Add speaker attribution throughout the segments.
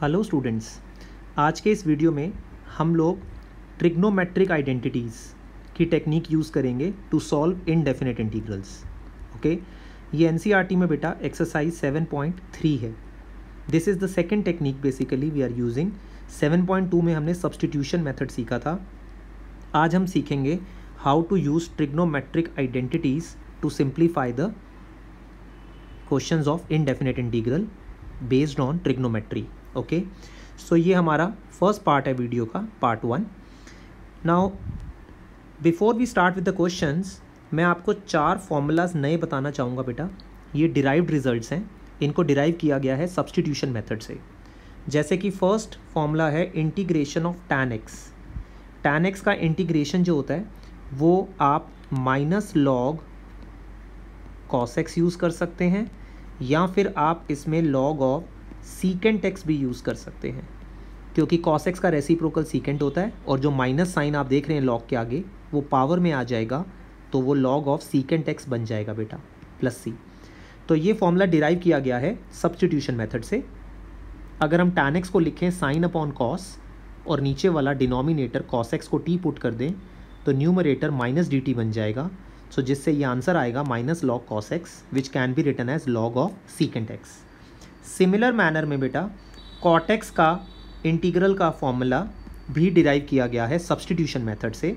Speaker 1: Hello students आज के इस वीडियो में हम लोग ट्रिग्नोमेट्रिक आइडेंटिटीज़ की टेक्निक यूज़ करेंगे to solve indefinite integrals okay ये एन e में बेटा एक्सरसाइज 7.3 है this is the second technique basically we are using 7.2 में हमने सब्सटीट्यूशन मेथड सीखा था आज हम सीखेंगे how to use trigonometric identities to simplify the question of indefinite integral based on trigonometry okay so ये हमारा फर्स्ट पार्ट है वीडियो का part one now before we start with the question मैं आपको चार फॉर्मूलाज नए बताना चाहूँगा बेटा ये डिराइव्ड रिजल्ट्स हैं इनको डिराइव किया गया है सब्सटीट्यूशन मेथड से जैसे कि फर्स्ट फॉर्मूला है integration of tan x tan x का इंटीग्रेशन जो होता है वो आप minus log cos x use कर सकते हैं या फिर आप इसमें log of secant x use यूज़ कर सकते हैं क्योंकि कॉस एक्स का रेसिप्रोकल सीकेंट होता है और जो माइनस साइन आप देख रहे हैं लॉग के आगे वो पावर में आ जाएगा तो वो लॉग ऑफ सीकेंट एक्स बन जाएगा बेटा प्लस सी तो ये फॉर्मूला डिराइव किया गया है सब्सटीट्यूशन मेथड से अगर हम टैन एक्स को लिखें साइन अपॉन कॉस और नीचे वाला डिनोमिनेटर कॉस एक्स को टी पुट कर दें तो न्यूमरेटर माइनस डी टी बन जाएगा सो जिससे ये आंसर आएगा minus log cos x which can be written as log of secant x similar manner में बेटा कॉटेक्स का इंटीग्रल का फॉर्मूला भी डिराइव किया गया है सब्सटीट्यूशन मेथड से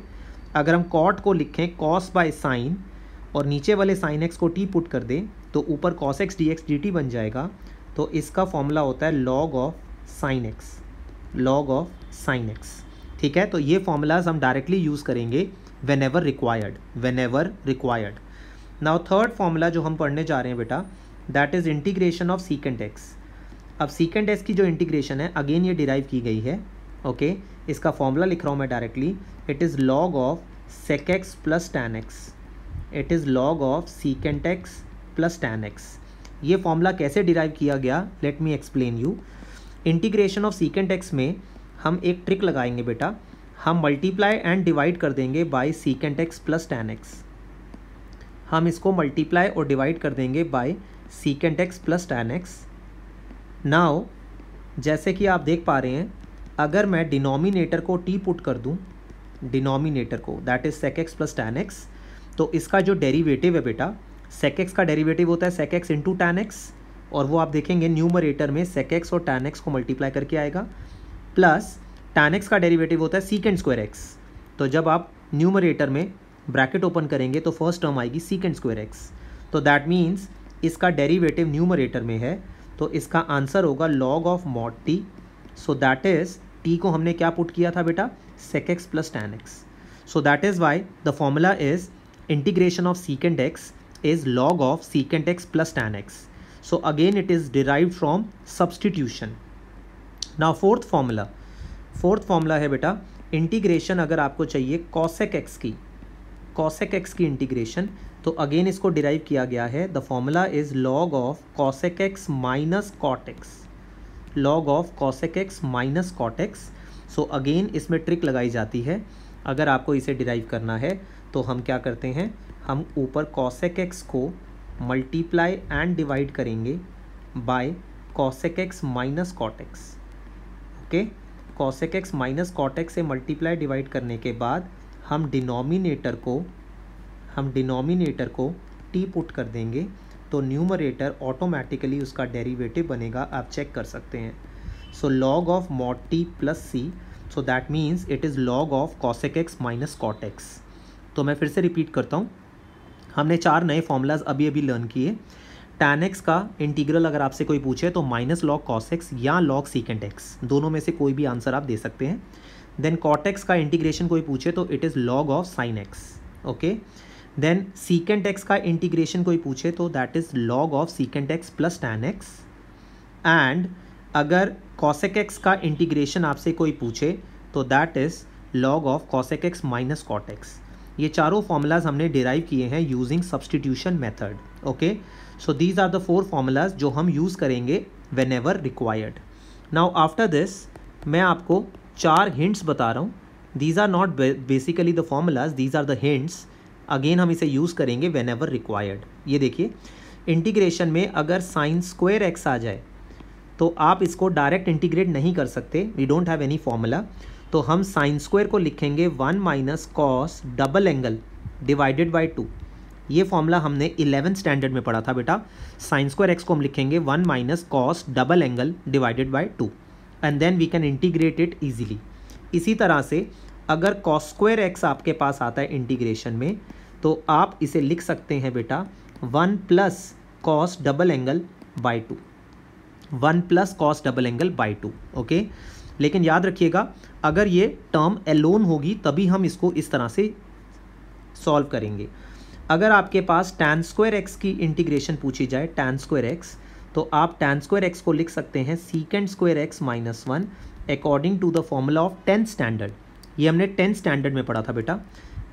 Speaker 1: अगर हम कॉट को लिखें कॉस बाय साइन और नीचे वाले साइन एक्स को टी पुट कर दें तो ऊपर cos x d x d t बन जाएगा तो इसका फॉर्मूला होता है log of sine x log of sine x ठीक है तो ये फॉर्मूलाज हम डायरेक्टली यूज़ करेंगे whenever required whenever required now third formula जो हम पढ़ने जा रहे हैं बेटा that is integration of secant x अब सीकेंट एक्स की जो इंटीग्रेशन है अगेन ये डिराइव की गई है ओके okay? इसका फॉर्मूला लिख रहा हूँ मैं directly it is log of sec x plus tan x it is log of secant x plus tan x ये फॉर्मूला कैसे डिराइव किया गया let me explain you integration of secant x में हम एक ट्रिक लगाएंगे बेटा हम मल्टीप्लाई एंड डिवाइड कर देंगे by secant x plus tan x हम इसको मल्टीप्लाई और डिवाइड कर देंगे by secant x plus tan x now जैसे कि आप देख पा रहे हैं अगर मैं डिनोमिनेटर को टी पुट कर दूं डिनोमिनेटर को that is sec x plus tan x तो इसका जो डेरिवेटिव है बेटा सेक एक्स का डेरिवेटिव होता है sec x into tan x और वो आप देखेंगे न्यूमरेटर में सेक एक्स और टेन एक्स को मल्टीप्लाई करके आएगा प्लस टेन एक्स का डेरीवेटिव होता है सीकेंड स्क्वायर एक्स तो जब आप न्यूमरेटर में ब्रैकेट ओपन करेंगे तो फर्स्ट टर्म आएगी सीकेंड स्क्वायर एक्स तो दैट मीन्स इसका डेरिवेटिव न्यूमरेटर में है तो इसका आंसर होगा log of mod t so that is t को हमने क्या पुट किया था बेटा sec x plus tan x so that is y the formula is integration of secant x is log of secant x plus tan x so again it is derive from substitution ना fourth formula fourth formula है बेटा integration अगर आपको चाहिए cosec x की cosec x की integration तो again इसको डिराइव किया गया है the formula is log of cosec x minus cot x log of cosec x minus cot x so again इसमें ट्रिक लगाई जाती है अगर आपको इसे डिराइव करना है तो हम क्या करते हैं हम ऊपर कॉसेक एक्स को मल्टीप्लाई एंड डिवाइड करेंगे by cosec x minus cot x okay cosec x minus cot x से मल्टीप्लाई डिवाइड करने के बाद हम डिनोमिनेटर को हम डिनोमिनेटर को टी पुट कर देंगे तो न्यूमरेटर ऑटोमेटिकली उसका डेरिवेटिव बनेगा आप चेक कर सकते हैं so log of mod t plus c so that means it is log of cosec x minus cot x तो मैं फिर से रिपीट करता हूँ हमने चार नए फॉर्मूलाज अभी अभी लर्न किए टैन एक्स का इंटीग्रल अगर आपसे कोई पूछे तो माइनस लॉग कॉस एक्स या लॉग सीकेंड एक्स दोनों में से कोई भी आंसर आप दे सकते हैं देन कॉट एक्स का इंटीग्रेशन कोई पूछे तो it is log of sine x okay then secant x का इंटीग्रेशन कोई पूछे तो that is log of secant x plus tan x and अगर कॉसेक एक्स का इंटीग्रेशन आपसे कोई पूछे तो that is log of cosec x minus cot x ये चारों फार्मूलाज हमने डिराइव किए हैं using substitution method okay so these are the four formulas जो हम यूज़ करेंगे whenever required now after this मैं आपको चार हिंट्स बता रहा हूँ these are not basically the formulas these are the hints again हम इसे यूज़ करेंगे वेन एवर रिक्वायर्ड ये देखिए इंटीग्रेशन में अगर साइन स्क्वायर एक्स आ जाए तो आप इसको डायरेक्ट इंटीग्रेट नहीं कर सकते we don't have any formula तो हम साइन स्क्वेयर को लिखेंगे one minus cos double angle divided by two ये फॉर्मूला हमने इलेवन स्टैंडर्ड में पढ़ा था बेटा साइन स्क्वायर एक्स को हम लिखेंगे one minus cos double angle divided by two and then we can integrate it easily इसी तरह से अगर कॉस स्क्वेयर एक्स आपके पास आता है इंटीग्रेशन में तो आप इसे लिख सकते हैं बेटा one plus cos double angle by two one plus cos double angle by two okay लेकिन याद रखिएगा अगर ये टर्म एलोन होगी तभी हम इसको इस तरह से सॉल्व करेंगे अगर आपके पास टैन स्क्वायर एक्स की इंटीग्रेशन पूछी जाए टैन स्क्वायर एक्स तो आप टैन स्क्वायर एक्स को लिख सकते हैं secant square x minus one according to the formula of tenth standard ये हमने टेंथ स्टैंडर्ड में पढ़ा था बेटा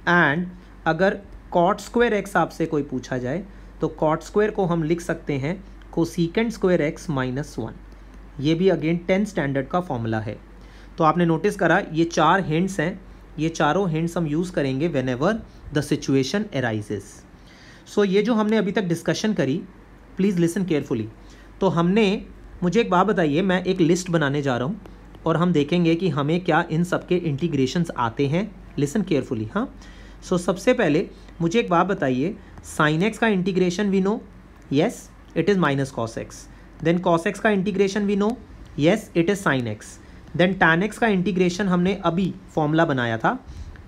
Speaker 1: एंड अगर कॉट स्क्वायर एक्स आपसे कोई पूछा जाए तो कॉट स्क्वेयर को हम लिख सकते हैं secant square x minus one ये भी अगेन टेंथ स्टैंडर्ड का फॉर्मूला है तो आपने नोटिस करा ये चार हिंट्स हैं ये चारों हिंट्स हम यूज़ करेंगे whenever the situation arises so ये जो हमने अभी तक डिस्कशन करी प्लीज़ लिसन केयरफुली तो हमने मुझे एक बात बताइए मैं एक लिस्ट बनाने जा रहा हूँ और हम देखेंगे कि हमें क्या इन सब के इंटीग्रेशंस आते हैं लिसन केयरफुली हाँ सो so, सबसे पहले मुझे एक बात बताइए साइन एक्स का integration we know yes it is minus cos x then cos x का integration we know yes it is sine x then tan x का इंटीग्रेशन हमने अभी फॉर्मूला बनाया था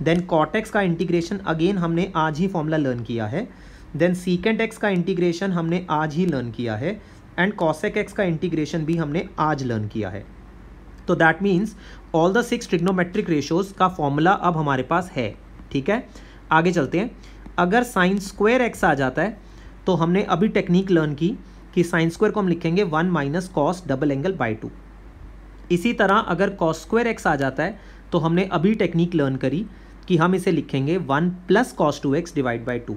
Speaker 1: देन कॉटेक्स का इंटीग्रेशन अगेन हमने आज ही फॉर्मूला लर्न किया है देन सीकेंट एक्स का इंटीग्रेशन हमने आज ही लर्न किया है एंड कॉसेक एक्स का इंटीग्रेशन भी हमने आज लर्न किया है तो that means all the six trigonometric ratios का फॉर्मूला अब हमारे पास है ठीक है आगे चलते हैं अगर साइंस स्क्वायर एक्स आ जाता है तो हमने अभी टेक्निक लर्न की कि साइंस स्क्वायर को हम लिखेंगे one minus cos double angle by two इसी तरह अगर कॉस स्क्वायर एक्स आ जाता है तो हमने अभी टेक्निक लर्न करी कि हम इसे लिखेंगे one plus cos two x divide by two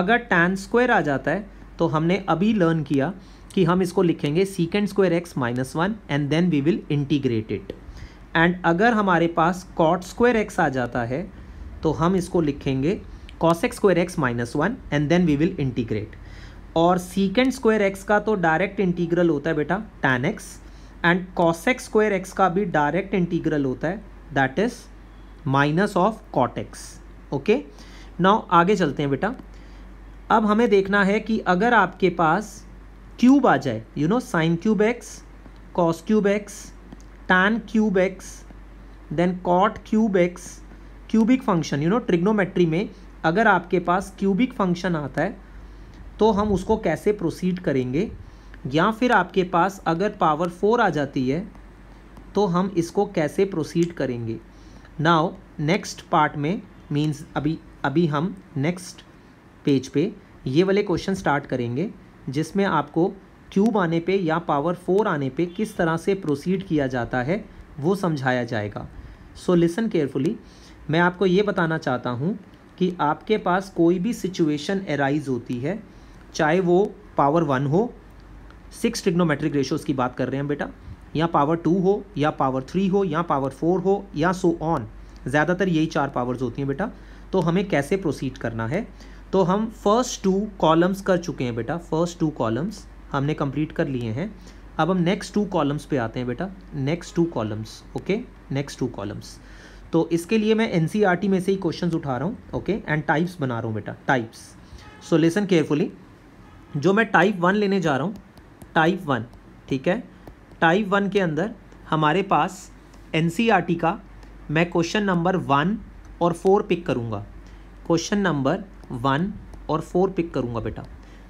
Speaker 1: अगर टेन स्क्वायर आ जाता है तो हमने अभी लर्न किया कि हम इसको लिखेंगे secant square x minus one and then we will integrate it and अगर हमारे पास कॉट स्क्वायर एक्स आ जाता है तो हम इसको लिखेंगे cosec square x minus one and then we will integrate और सीकेंड स्क्वायर एक्स का तो डायरेक्ट इंटीग्रल होता है बेटा tan x and cosec square x का भी डायरेक्ट इंटीग्रल होता है that is minus of cot x okay now आगे चलते हैं बेटा अब हमें देखना है कि अगर आपके पास क्यूब आ जाए you know sine cube x cos cube x tan cube x then cot cube x cubic function you know trigonometry में अगर आपके पास क्यूबिक फंक्शन आता है तो हम उसको कैसे प्रोसीड करेंगे या फिर आपके पास अगर पावर फोर आ जाती है तो हम इसको कैसे प्रोसीड करेंगे नाउ नेक्स्ट पार्ट में मीन्स अभी अभी हम नेक्स्ट पेज पे ये वाले क्वेश्चन स्टार्ट करेंगे जिसमें आपको क्यूब आने पे या पावर फोर आने पे किस तरह से प्रोसीड किया जाता है वो समझाया जाएगा सो लिसन केयरफुली मैं आपको ये बताना चाहता हूँ कि आपके पास कोई भी सिचुएशन एराइज होती है चाहे वो पावर वन हो सिक्स टिग्नोमेट्रिक रेशोज़ की बात कर रहे हैं बेटा या पावर टू हो या पावर थ्री हो या पावर फोर हो या सो ऑन ज़्यादातर यही चार पावर्स होती हैं बेटा तो हमें कैसे प्रोसीड करना है तो हम फर्स्ट टू कॉलम्स कर चुके हैं बेटा फर्स्ट टू कॉलम्स हमने कंप्लीट कर लिए हैं अब हम नेक्स्ट टू कॉलम्स पे आते हैं बेटा next two columns okay next two columns तो इसके लिए मैं एन e में से ही क्वेश्चन उठा रहा हूँ ओके एंड टाइप्स बना रहा हूँ बेटा टाइप्स सो लेसन केयरफुली जो मैं टाइप वन लेने जा रहा हूँ टाइप वन ठीक है टाइप वन के अंदर हमारे पास एन e का मैं क्वेश्चन नंबर वन और फोर पिक करूँगा क्वेश्चन नंबर वन और फोर पिक करूँगा बेटा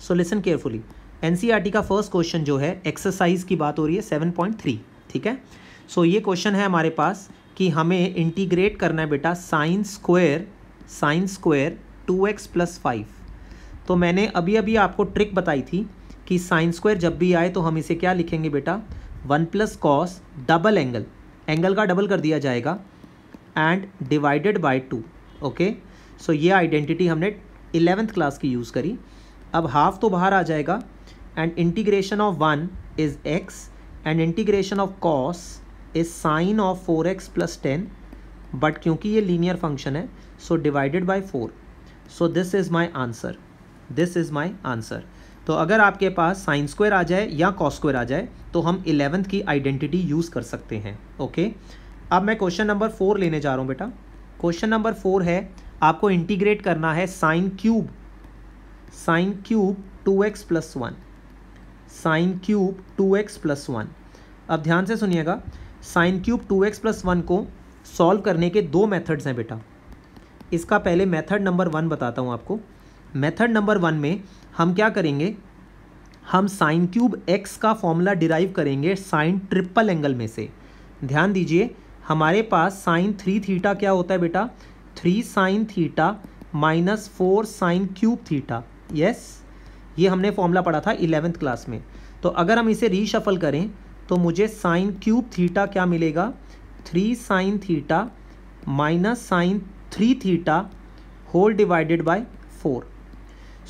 Speaker 1: सो लिसन केयरफुली एन का फर्स्ट क्वेश्चन जो है एक्सरसाइज की बात हो रही है सेवन पॉइंट थ्री ठीक है सो so, ये क्वेश्चन है हमारे पास कि हमें इंटीग्रेट करना है बेटा sine square sine square two x plus five तो मैंने अभी अभी आपको ट्रिक बताई थी कि साइन स्क्वेयर जब भी आए तो हम इसे क्या लिखेंगे बेटा one plus cos double angle angle का डबल कर दिया जाएगा and divided by two okay so ये आइडेंटिटी हमने इलेवेंथ क्लास की यूज़ करी अब हाफ तो बाहर आ जाएगा and integration of one is x and integration of cos is sine of four x plus ten but क्योंकि ये लीनियर फंक्शन है so divided by four so this is my answer this is my answer तो अगर आपके पास sine square आ जाए या cos square आ जाए तो हम इलेवेंथ की आइडेंटिटी यूज़ कर सकते हैं ओके okay? अब मैं क्वेश्चन नंबर फोर लेने जा रहा हूँ बेटा क्वेश्चन नंबर फोर है आपको इंटीग्रेट करना है sine cube sine cube two x plus one sine cube two x plus one अब ध्यान से सुनिएगा sine cube two x plus one को सॉल्व करने के दो मेथड्स हैं बेटा इसका पहले मेथड नंबर वन बताता हूँ आपको मेथड नंबर वन में हम क्या करेंगे हम साइन क्यूब एक्स का फॉर्मूला डिराइव करेंगे साइन ट्रिपल एंगल में से ध्यान दीजिए हमारे पास साइन थ्री थीटा क्या होता है बेटा three sine theta minus four sine cube theta yes ये हमने फॉर्मूला पढ़ा था इलेवेंथ क्लास में तो अगर हम इसे रीशफल करें तो मुझे साइन क्यूब थीटा क्या मिलेगा three sine theta minus sine three theta whole divided by four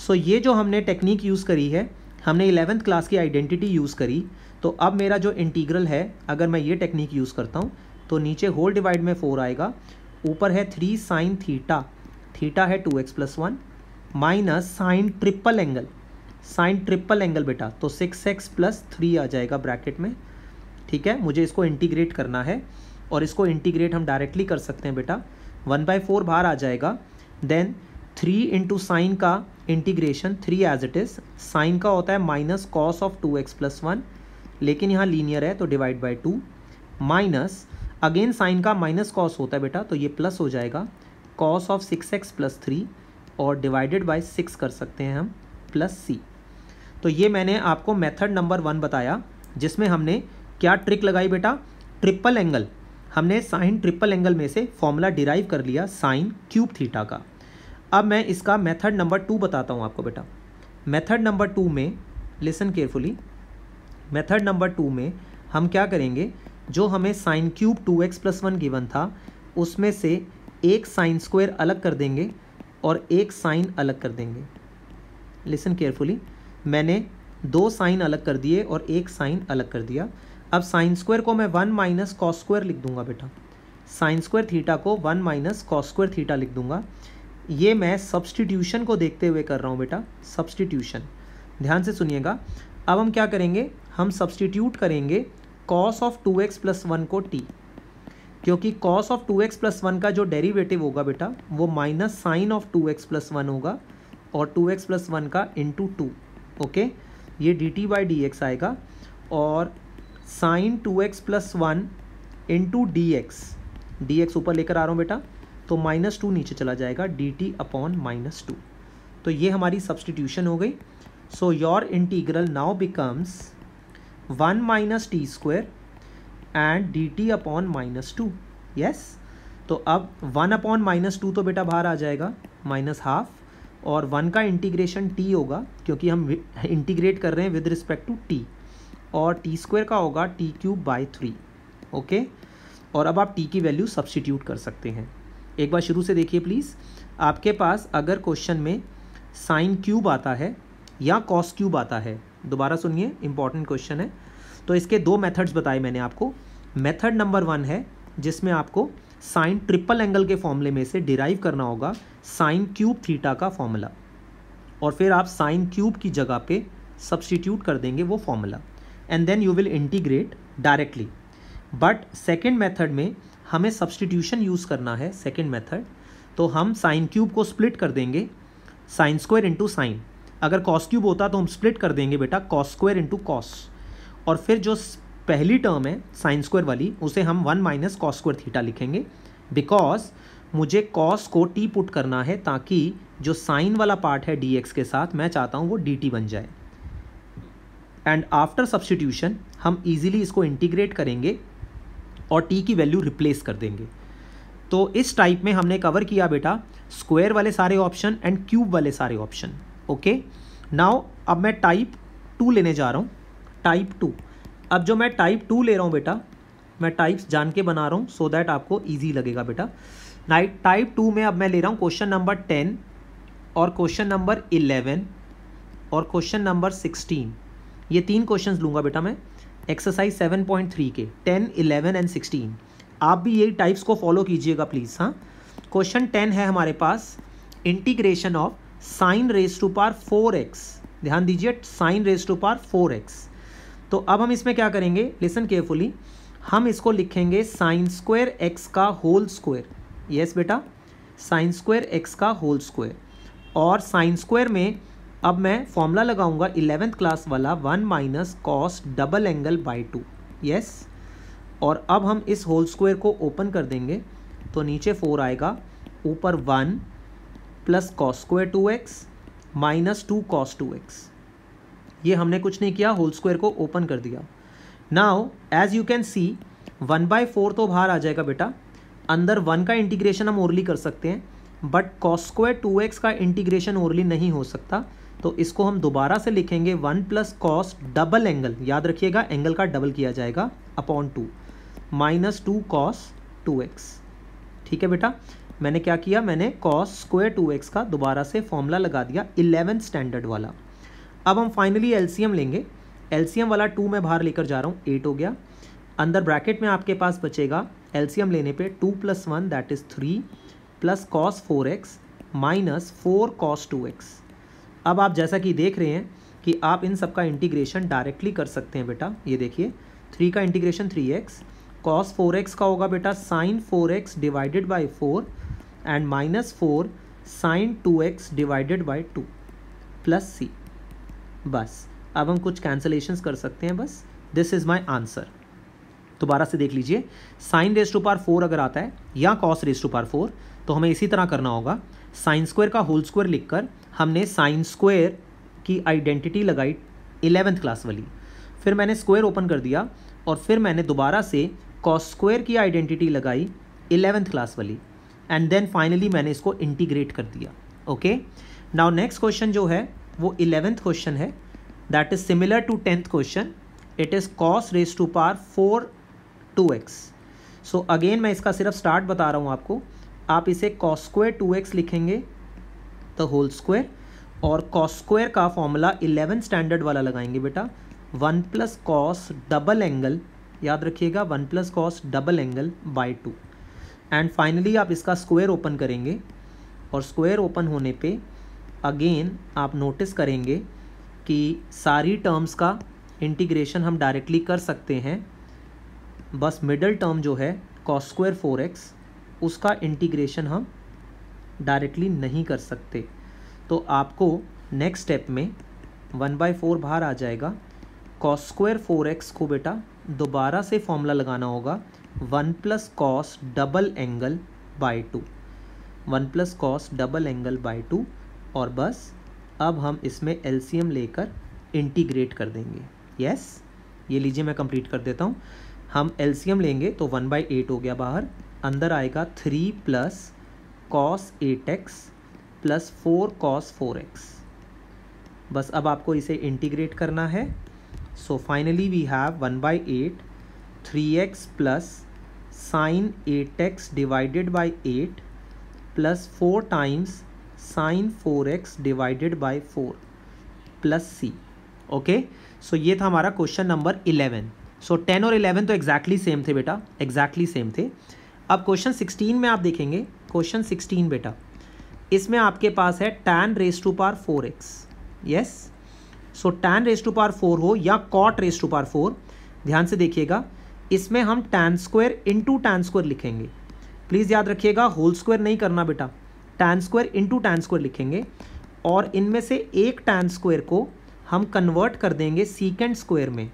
Speaker 1: so ये जो हमने टेक्निक यूज़ करी है हमने इलेवेंथ क्लास की आइडेंटिटी यूज़ करी तो अब मेरा जो इंटीग्रल है अगर मैं ये टेक्निक यूज़ करता हूँ तो नीचे होल डिवाइड में फोर आएगा ऊपर है थ्री साइन थीटा थीटा है two x plus one minus sine triple angle sine triple angle बेटा तो सिक्स एक्स प्लस थ्री आ जाएगा ब्रैकेट में ठीक है मुझे इसको इंटीग्रेट करना है और इसको इंटीग्रेट हम डायरेक्टली कर सकते हैं बेटा वन बाई फोर बाहर आ जाएगा देन थ्री इंटू साइन का integration three as it is sine का होता है minus cos of two x plus one लेकिन यहाँ लीनियर है तो divide by two minus again sine का माइनस कॉस होता है बेटा तो ये प्लस हो जाएगा cos of six x plus three और डिवाइडेड बाय सिक्स कर सकते हैं हम प्लस सी तो ये मैंने आपको मेथड नंबर वन बताया जिसमें हमने क्या ट्रिक लगाई बेटा ट्रिपल एंगल हमने साइन ट्रिपल एंगल में से फॉर्मूला डिराइव कर लिया साइन क्यूब थीटा का अब मैं इसका मेथड नंबर टू बताता हूँ आपको बेटा मेथड नंबर टू में listen carefully method number two में हम क्या करेंगे जो हमें sine cube two x plus one given था उसमें से एक साइन स्क्वायर अलग कर देंगे और एक साइन अलग कर देंगे लिसन केयरफुली मैंने दो साइन अलग कर दिए और एक साइन अलग कर दिया अब साइन स्क्वायर को मैं वन माइनस कॉस स्क्वायर लिख दूंगा बेटा साइन स्क्वायर थीटा को one minus cos square theta लिख दूंगा ये मैं सब्सटीट्यूशन को देखते हुए कर रहा हूँ बेटा सब्सटीट्यूशन ध्यान से सुनिएगा अब हम क्या करेंगे हम सब्सटीट्यूट करेंगे cos of two x plus one को टी क्योंकि cos of two x plus one का जो डेरिवेटिव होगा बेटा वो minus sine of two x plus one होगा और टू एक्स प्लस वन का इंटू टू ओके ये d t by d x आएगा और sine two x plus one into d x d x ऊपर लेकर आ रहा हूँ बेटा तो माइनस टू नीचे चला जाएगा d t upon minus two तो ये हमारी सब्सटीट्यूशन हो गई so your integral now becomes one minus t square and d t upon minus two yes तो अब वन अपॉन माइनस टू तो बेटा बाहर आ जाएगा माइनस हाफ और वन का इंटीग्रेशन टी होगा क्योंकि हम इंटीग्रेट कर रहे हैं विद रिस्पेक्ट टू टी और टी स्क्वेयर का होगा t cube by three okay और अब आप टी की वैल्यू सब्सटीट्यूट कर सकते हैं एक बार शुरू से देखिए प्लीज़ आपके पास अगर क्वेश्चन में साइन क्यूब आता है या कॉस क्यूब आता है दोबारा सुनिए इंपॉर्टेंट क्वेश्चन है तो इसके दो मेथड्स बताए मैंने आपको मेथड नंबर वन है जिसमें आपको साइन ट्रिपल एंगल के फॉर्मूले में से डिराइव करना होगा साइन क्यूब थीटा का फॉर्मूला और फिर आप साइन क्यूब की जगह पे सब्सटीट्यूट कर देंगे वो formula and then you will integrate directly but second method में हमें सब्सटीट्यूशन यूज़ करना है सेकेंड मैथड तो हम साइन क्यूब को स्प्लिट कर देंगे साइन स्क्वायर इंटू साइन अगर कॉस क्यूब होता तो हम स्प्लिट कर देंगे बेटा कॉस स्क्वायर इंटू कॉस और फिर जो पहली टर्म है साइन स्क्वायर वाली उसे हम one minus cos square theta लिखेंगे बिकॉज मुझे कॉस को टी पुट करना है ताकि जो साइन वाला पार्ट है डी के साथ मैं चाहता हूँ वो डी बन जाए एंड आफ्टर सब्सटीट्यूशन हम ईजिली इसको इंटीग्रेट करेंगे और टी की वैल्यू रिप्लेस कर देंगे तो इस टाइप में हमने कवर किया बेटा स्क्वायर वाले सारे ऑप्शन एंड क्यूब वाले सारे ऑप्शन ओके नाउ अब मैं टाइप टू लेने जा रहा हूँ टाइप टू अब जो मैं टाइप टू ले रहा हूँ बेटा मैं टाइप्स जान के बना रहा हूँ सो दैट आपको ईजी लगेगा बेटा नाइट टाइप टू में अब मैं ले रहा हूँ क्वेश्चन नंबर टेन और क्वेश्चन नंबर इलेवन और क्वेश्चन नंबर सिक्सटीन ये तीन क्वेश्चन लूँगा बेटा मैं एक्सरसाइज सेवन पॉइंट थ्री के टेन इलेवन एंड सिक्सटीन आप भी ये टाइप्स को फॉलो कीजिएगा प्लीज़ हाँ क्वेश्चन टेन है हमारे पास integration of sine raise to power four x ध्यान दीजिए sine raise to power four x तो अब हम इसमें क्या करेंगे लिसन केयरफुली हम इसको लिखेंगे साइन स्क्वायर एक्स का होल स्क्वायर यस बेटा साइन स्क्वायर एक्स का होल स्क्वायर और साइन स्क्वायर में अब मैं फॉर्मूला लगाऊंगा इलेवेंथ क्लास वाला one minus cos double angle by two yes और अब हम इस होल स्क्वायर को ओपन कर देंगे तो नीचे फोर आएगा ऊपर one plus cos square two x minus two cos two x ये हमने कुछ नहीं किया होल स्क्वायर को ओपन कर दिया now as you can see one by four तो बाहर आ जाएगा बेटा अंदर वन का इंटीग्रेशन हम ओरली कर सकते हैं but cos square two x का इंटीग्रेशन ओरली नहीं हो सकता तो इसको हम दोबारा से लिखेंगे one plus cos double angle याद रखिएगा एंगल का डबल किया जाएगा upon two minus two cos two x ठीक है बेटा मैंने क्या किया मैंने कॉस स्क्वेयर टू एक्स का दोबारा से फॉर्मूला लगा दिया इलेवन स्टैंडर्ड वाला अब हम फाइनली एलसीएम लेंगे एलसीएम वाला टू मैं बाहर लेकर जा रहा हूँ एट हो गया अंदर ब्रैकेट में आपके पास बचेगा एलसीएम लेने पे two plus one that is three plus cos four x minus four cos two x अब आप जैसा कि देख रहे हैं कि आप इन सब का इंटीग्रेशन डायरेक्टली कर सकते हैं बेटा ये देखिए थ्री का integration three x cos four x का होगा बेटा sine four x divided by four and minus four sine two x divided by two plus c बस अब हम कुछ कैंसलेशंस कर सकते हैं बस दिस इज़ माई आंसर दोबारा से देख लीजिए sine raise to power four अगर आता है या cos raise to power four तो हमें इसी तरह करना होगा साइन स्क्वायर का होल स्क्वायर लिखकर हमने साइन स्क्वायर की आइडेंटिटी लगाई इलेवेंथ क्लास वाली फिर मैंने स्क्वायर ओपन कर दिया और फिर मैंने दोबारा से कॉस स्क्वायर की आइडेंटिटी लगाई इलेवेंथ क्लास वाली एंड देन फाइनली मैंने इसको इंटीग्रेट कर दिया ओके नाउ नेक्स्ट क्वेश्चन जो है वो इलेवेंथ क्वेश्चन है that is similar to tenth question it is cos raise to power four two x so again मैं इसका सिर्फ स्टार्ट बता रहा हूँ आपको आप इसे कॉस स्क्वेयर टू एक्स लिखेंगे द होल स्क्वेयर और कॉस स्क्वेयर का फॉर्मूला इलेवन स्टैंडर्ड वाला लगाएंगे बेटा one plus cos double angle याद रखिएगा one plus cos double angle by two and finally आप इसका स्क्वायर ओपन करेंगे और स्क्वायर ओपन होने पे अगेन आप नोटिस करेंगे कि सारी टर्म्स का इंटीग्रेशन हम डायरेक्टली कर सकते हैं बस मिडल टर्म जो है कॉस स्क्वायर फोर एक्स उसका इंटीग्रेशन हम डायरेक्टली नहीं कर सकते तो आपको नेक्स्ट स्टेप में वन बाई फोर बाहर आ जाएगा कॉस स्क्वायर फोर एक्स को बेटा दोबारा से फॉर्मूला लगाना होगा one plus cos double angle by two one plus cos double angle by two और बस अब हम इसमें एलसीएम लेकर इंटीग्रेट कर देंगे यस yes? ये लीजिए मैं कंप्लीट कर देता हूँ हम एलसीएम लेंगे तो वन बाई एट हो गया बाहर अंदर आएगा three plus cos eight x plus four cos four x बस अब आपको इसे इंटीग्रेट करना है so finally we have one by eight three x plus sine eight x divided by eight plus four times sine four x divided by four plus c okay so ये था हमारा question number eleven so ten और eleven तो exactly exactly same थे बेटा exactly exactly same थे अब question sixteen में आप देखेंगे क्वेश्चन सिक्सटीन बेटा इसमें आपके पास है tan raise to power four x yes so tan raise to power four हो या cot raise to power four ध्यान से देखिएगा इसमें हम tan square into tan square लिखेंगे प्लीज़ याद रखिएगा होल स्क्वायर नहीं करना बेटा tan square into tan square लिखेंगे और इनमें से एक टैन स्क्वायर को हम कन्वर्ट कर देंगे सीकेंड स्क्वायर में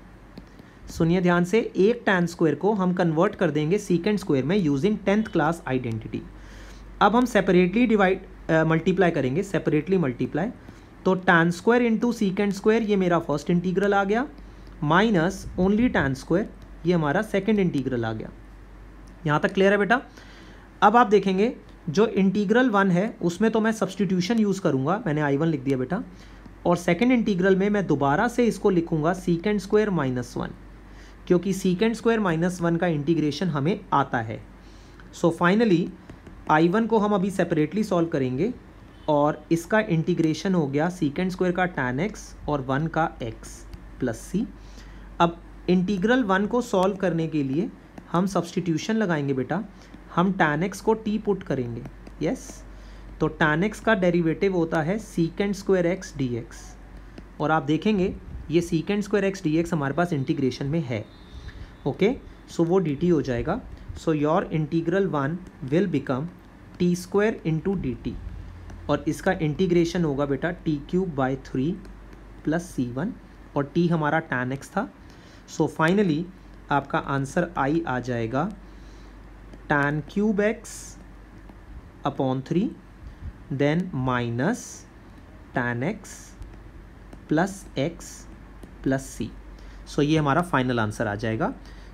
Speaker 1: सुनिए ध्यान से एक टैन स्क्वायर को हम कन्वर्ट कर देंगे सीकेंड स्क्वायर में यूजिंग टेंथ क्लास आइडेंटिटी अब हम सेपरेटली डिवाइड मल्टीप्लाई करेंगे सेपरेटली मल्टीप्लाई तो tan square into secant square ये मेरा फर्स्ट इंटीग्रल आ गया माइनस ओनली टैन स्क्वायर ये हमारा सेकेंड इंटीग्रल आ गया यहाँ तक क्लियर है बेटा अब आप देखेंगे जो इंटीग्रल वन है उसमें तो मैं सब्सटीट्यूशन यूज़ करूँगा मैंने आई वन लिख दिया बेटा और सेकेंड इंटीग्रल में मैं दोबारा से इसको लिखूँगा सीकेंड स्क्वायर माइनस वन क्योंकि सीकेंड स्क्वायर माइनस वन का इंटीग्रेशन हमें आता है सो फाइनली आई वन को हम अभी सेपरेटली सॉल्व करेंगे और इसका इंटीग्रेशन हो गया सीकेंड स्क्वायर का टेन एक्स और वन का एक्स प्लस सी अब इंटीग्रल वन को सॉल्व करने के लिए हम सब्सटीट्यूशन लगाएंगे बेटा हम टैन एक्स को टी पुट करेंगे यस तो टैन एक्स का डेरिवेटिव होता है secant square x d x और आप देखेंगे ये secant square x d x हमारे पास इंटीग्रेशन में है ओके okay? सो so, वो डी हो जाएगा so your integral one will become t square into d t और इसका इंटीग्रेशन होगा बेटा t cube by three plus c one और टी हमारा टैन एक्स था सो फाइनली आपका आंसर आई आ जाएगा tan cube x upon three then minus tan x plus x plus c so ये हमारा फाइनल आंसर आ जाएगा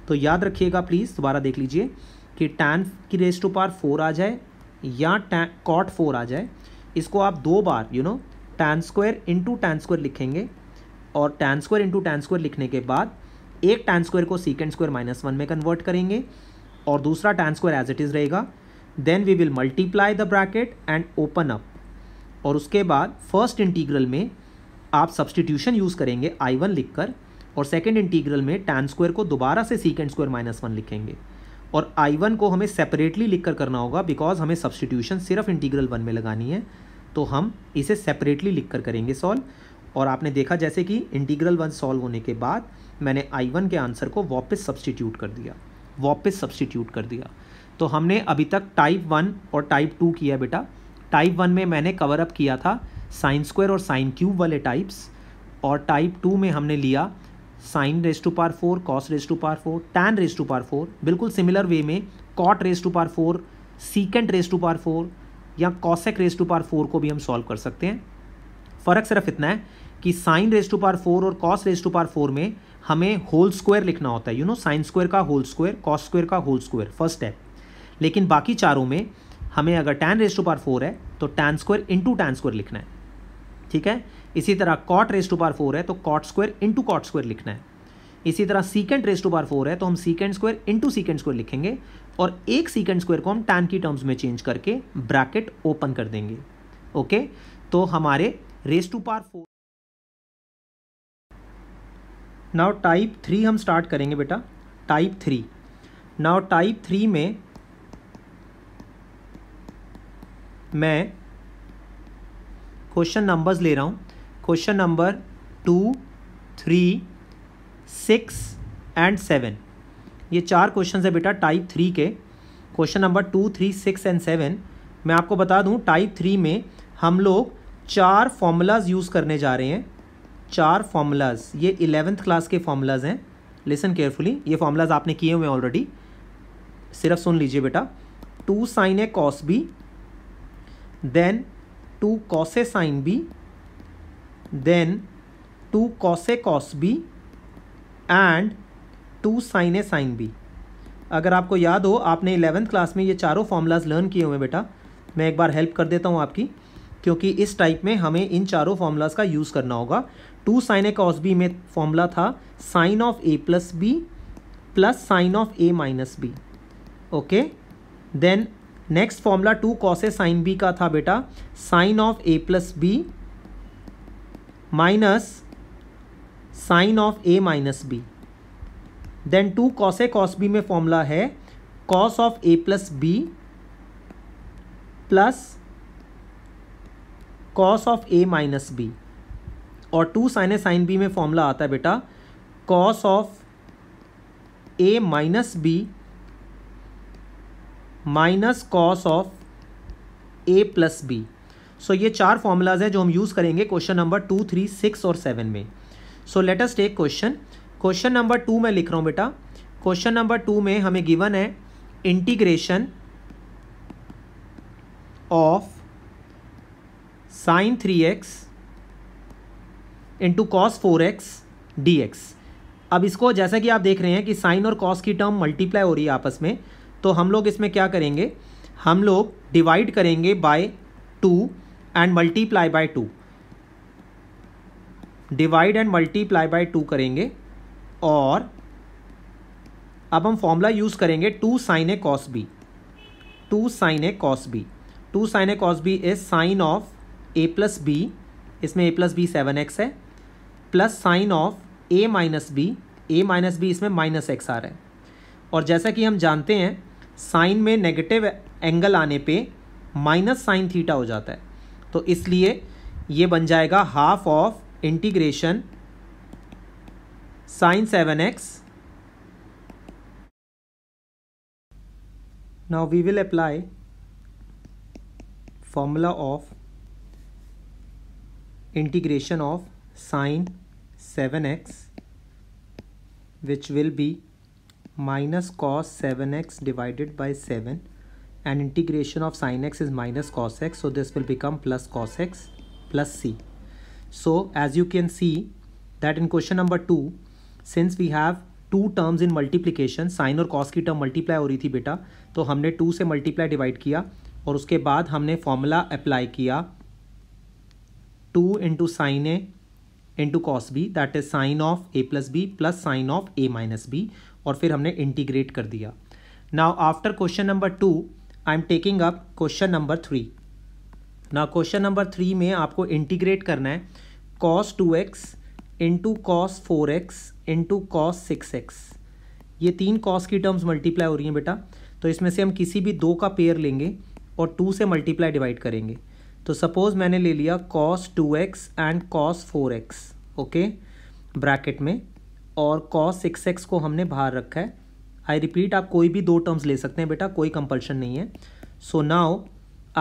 Speaker 1: तो याद रखिएगा प्लीज़ दोबारा देख लीजिए कि टैन की रेस टू पार फोर आ जाए या टैन कॉट फोर आ जाए इसको आप दो बार you know tan square into tan square लिखेंगे और tan square into tan square लिखने के बाद एक टैन स्क्वायर को सीकेंड स्क्वायर माइनस वन में कन्वर्ट करेंगे और दूसरा tan square as it is रहेगा then we will multiply the bracket and open up और उसके बाद फर्स्ट इंटीग्रल में आप सब्सटीट्यूशन यूज़ करेंगे आई वन लिख कर और सेकेंड इंटीग्रल में टैन स्क्वायर को दोबारा से सीकेंड स्क्वायर माइनस वन लिखेंगे और आई वन को हमें सेपरेटली लिख करना होगा बिकॉज हमें सब्सटीट्यूशन सिर्फ इंटीग्रल वन में लगानी है तो हम इसे सेपरेटली लिख करेंगे सॉल्व और आपने देखा जैसे कि इंटीग्रल वन सॉल्व होने के बाद मैंने आई वन के आंसर को वापस सब्सटीट्यूट कर दिया वापस सब्सटीट्यूट कर दिया तो हमने अभी तक टाइप वन और टाइप टू किया बेटा टाइप वन में मैंने कवर अप किया था साइन स्क्वायर और साइन क्यूब वाले टाइप्स और टाइप टू में हमने लिया sine raise to power four cos raise to power four tan raise to power four बिल्कुल सिमिलर वे में cot raise to power four secant raise to power four या cosec raise to power four को भी हम solve कर सकते हैं फ़र्क सिर्फ इतना है कि sine raise to power four और cos raise to power four में हमें होल स्क्वायर लिखना होता है यू नो साइन स्क्वायर का होल स्क्वायर कॉस स्क्वायर का होल स्क्वायर फर्स्ट स्टेप लेकिन बाकी चारों में हमें अगर tan raise to power four है तो tan square into tan square लिखना है ठीक है इसी तरह cot raise to power four है तो cot square into cot square लिखना है इसी तरह secant raise to power four है तो हम secant square into secant square लिखेंगे और एक सीकेंड स्क्वायर को हम टैन की टर्म्स में चेंज करके ब्रैकेट ओपन कर देंगे ओके तो हमारे रेस to power four now type three हम स्टार्ट करेंगे बेटा type three now type three में मैं क्वेश्चन नंबर्स ले रहा हूँ question number two three six and seven ये चार क्वेश्चन है बेटा टाइप थ्री के question number two three six and seven मैं आपको बता दूँ टाइप थ्री में हम लोग चार फॉर्मूलाज यूज़ करने जा रहे हैं चार फार्मूलाज ये इलेवेंथ क्लास के फार्मूलाज हैं लिसन केयरफुली ये फार्मूलाज आपने किए हुए ऑलरेडी सिर्फ सुन लीजिए बेटा two sine A cos B then two cos A sine B then two cos A cos B and two sine A sine B अगर आपको याद हो आपने इलेवेंथ क्लास में ये चारों फार्मूलाज लर्न किए हुए बेटा मैं एक बार हेल्प कर देता हूँ आपकी क्योंकि इस टाइप में हमें इन चारों फार्मूलाज का यूज़ करना होगा two sine A cos B में फॉर्मूला था sine of A plus B plus sine of A minus B okay then next formula two cos A sine B का था बेटा sine of A plus B minus sine of A minus B then two cos A cos B में formula है cos of A plus B plus cos of A minus B और two sine A sine B में formula आता है बेटा cos of A minus B minus cos of A plus B so ये चार formulas हैं जो हम यूज़ करेंगे question number two three six और सेवन में so let's take question question number two में लिख रहा हूँ बेटा क्वेश्चन नंबर टू में हमें गिवन है integration of sine three x into cos four x d x अब इसको जैसा कि आप देख रहे हैं कि साइन और कॉस की टर्म मल्टीप्लाई हो रही है आपस में तो हम लोग इसमें क्या करेंगे हम लोग डिवाइड करेंगे by two and multiply by two divide and multiply by two करेंगे और अब हम फॉर्मूला यूज़ करेंगे two sine A cos B two sine A cos B two sine A cos B is sine of A plus B इसमें A plus B seven x है plus sine of A minus B A minus B इसमें minus x आ रहा है और जैसा कि हम जानते हैं साइन में नेगेटिव एंगल आने पे माइनस साइन थीटा हो जाता है तो इसलिए ये बन जाएगा half of integration sine seven x now we will apply formula of integration of sine 7x which will be minus cos 7x divided by 7 and integration of sine x is minus cos x so this will become plus cos x plus c so as you can see that in question number 2 since we have two terms in multiplication sine और cos की term multiply हो रही थी बेटा तो हमने to से multiply divide किया और उसके बाद हमने फॉर्मूला अप्लाई किया two into sine A into cos B that is sine of A plus B plus sine of A minus B और फिर हमने इंटीग्रेट कर दिया now after question number two I am taking up question number three ना question number three में आपको integrate करना है cos two x into cos four x into cos six x ये तीन कॉस की टर्म्स मल्टीप्लाई हो रही हैं बेटा तो इसमें से हम किसी भी दो का पेयर लेंगे और टू से मल्टीप्लाई डिवाइड करेंगे तो सपोज़ मैंने ले लिया cos two x and cos four x okay bracket में और कॉस सिक्स एक्स को हमने बाहर रखा है आई रिपीट आप कोई भी दो टर्म्स ले सकते हैं बेटा कोई कंपल्शन नहीं है सो so नाउ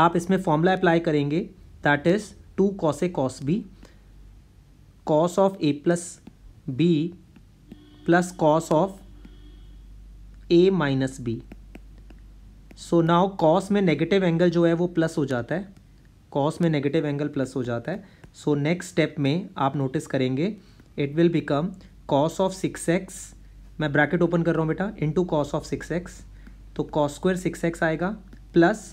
Speaker 1: आप इसमें फॉर्मूला अप्लाई करेंगे that is two cos A cos B cos of A plus B plus cos of A minus B so now cos में नेगेटिव एंगल जो है वो प्लस हो जाता है कॉस में नेगेटिव एंगल प्लस हो जाता है सो नेक्स्ट स्टेप में आप नोटिस करेंगे it will become cos of six x मैं ब्रैकेट ओपन कर रहा हूँ बेटा into cos of six x तो कॉस स्क्वेयर सिक्स एक्स आएगा plus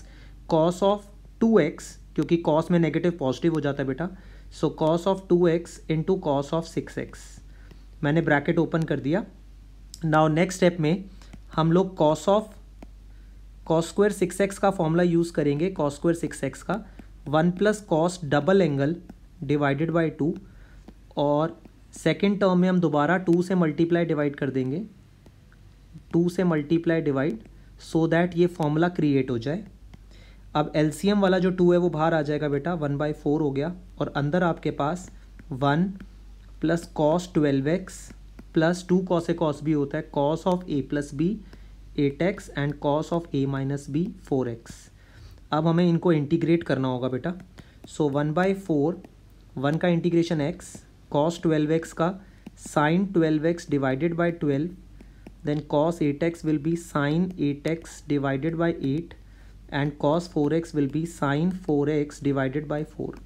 Speaker 1: cos of two x क्योंकि कॉस में नेगेटिव पॉजिटिव हो जाता है बेटा so cos of two x into cos of six x मैंने ब्रैकेट ओपन कर दिया नाउ नेक्स्ट स्टेप में हम लोग cos of cos square six x का फॉर्मूला यूज़ करेंगे कॉस स्क्वेयर सिक्स एक्स का one plus cos double angle divided by two और सेकेंड टर्म में हम दोबारा टू से मल्टीप्लाई डिवाइड कर देंगे टू से मल्टीप्लाई डिवाइड सो दैट ये फॉर्मूला क्रिएट हो जाए अब एलसीएम वाला जो टू है वो बाहर आ जाएगा बेटा वन बाई फोर हो गया और अंदर आपके पास one plus cos twelve x plus two cos A cos भी होता है cos of A plus B eight x and cos of A minus B four x अब हमें इनको इंटीग्रेट करना होगा बेटा so one by four one का integration x cos twelve x का sine twelve x divided by twelve then cos eight x will be sine eight x divided by eight and cos four x will be sine four x divided by four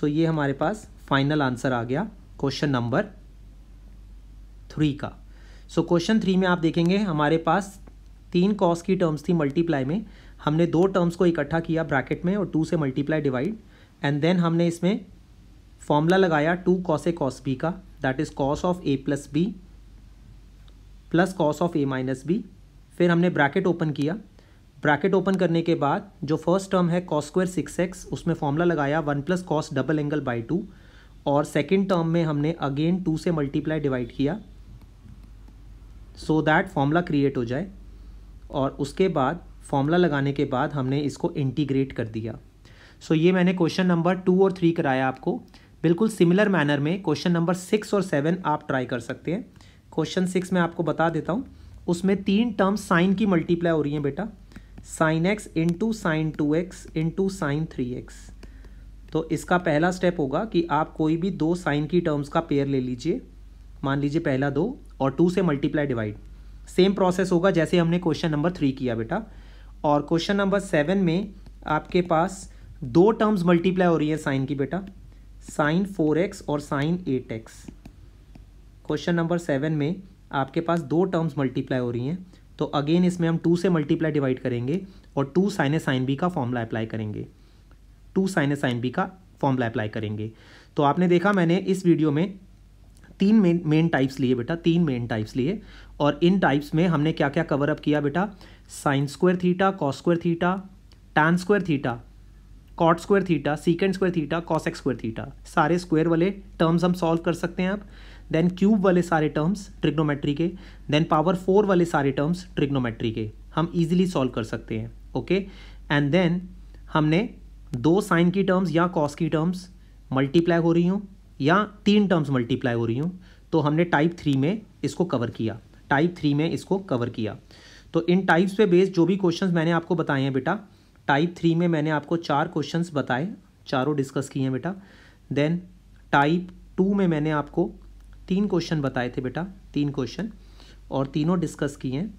Speaker 1: so ये हमारे पास final answer आ गया question number three का so question three में आप देखेंगे हमारे पास तीन cos की टर्म्स थी मल्टीप्लाई में हमने दो टर्म्स को इकट्ठा किया ब्रैकेट में और टू से मल्टीप्लाई डिवाइड एंड देन हमने इसमें फॉर्मूला लगाया two cos A cos B का that is cos of A plus B plus cos of A minus B फिर हमने ब्रैकेट ओपन किया ब्रैकेट ओपन करने के बाद जो फर्स्ट टर्म है कॉस स्क्वायर सिक्स एक्स उसमें फॉर्मूला लगाया one plus cos double angle by two और सेकेंड टर्म में हमने अगेन टू से मल्टीप्लाई डिवाइड किया सो दैट फॉर्मूला क्रिएट हो जाए और उसके बाद फॉर्मूला लगाने के बाद हमने इसको इंटीग्रेट कर दिया सो so, ये मैंने क्वेश्चन नंबर टू और थ्री कराया आपको बिल्कुल सिमिलर मैनर में क्वेश्चन नंबर सिक्स और सेवन आप ट्राई कर सकते हैं क्वेश्चन सिक्स मैं आपको बता देता हूँ उसमें तीन टर्म साइन की मल्टीप्लाई हो रही है बेटा sine x into sine two x into sine three x तो इसका पहला स्टेप होगा कि आप कोई भी दो साइन की टर्म्स का पेयर ले लीजिए मान लीजिए पहला दो और टू से मल्टीप्लाई डिवाइड सेम प्रोसेस होगा जैसे हमने क्वेश्चन नंबर थ्री किया बेटा और क्वेश्चन नंबर सेवन में आपके पास दो टर्म्स मल्टीप्लाई हो रही है साइन की बेटा साइन फोर एक्स और sine eight x question number seven में आपके पास दो टर्म्स मल्टीप्लाई हो रही हैं तो अगेन इसमें हम टू से मल्टीप्लाई डिवाइड करेंगे और two sine A sine B का फॉर्मूला अप्लाई करेंगे two sine A sine B का फॉर्मूला अप्लाई करेंगे तो आपने देखा मैंने इस वीडियो में तीन मेन मेन टाइप्स लिए बेटा तीन मेन टाइप्स लिए और इन टाइप्स में हमने क्या क्या कवर अप किया बेटा sine square theta cos square theta tan square theta cot square theta secant square theta cosec square theta सारे स्क्वायर वाले टर्म्स हम सॉल्व कर सकते हैं आप देन क्यूब वाले सारे टर्म्स ट्रिग्नोमेट्री के देन पावर फोर वाले सारे टर्म्स ट्रिग्नोमेट्री के हम इजीली सॉल्व कर सकते हैं ओके एंड देन हमने दो साइन की टर्म्स या कॉस की टर्म्स मल्टीप्लाई हो रही हूँ या तीन टर्म्स मल्टीप्लाई हो रही हूँ तो हमने टाइप थ्री में इसको कवर किया टाइप थ्री में इसको कवर किया तो इन टाइप्स पे बेस्ड जो भी क्वेश्चंस मैंने आपको बताए हैं बेटा टाइप थ्री में मैंने आपको चार क्वेश्चंस बताए चारों डिस्कस किए हैं बेटा देन टाइप टू में मैंने आपको तीन क्वेश्चन बताए थे बेटा तीन क्वेश्चन और तीनों डिस्कस किए हैं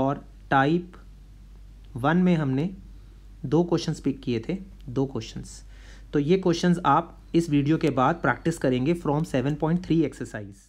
Speaker 1: और टाइप वन में हमने दो क्वेश्चन पिक किए थे दो क्वेश्चन तो ये क्वेश्चन आप इस वीडियो के बाद प्रैक्टिस करेंगे from seven point three exercise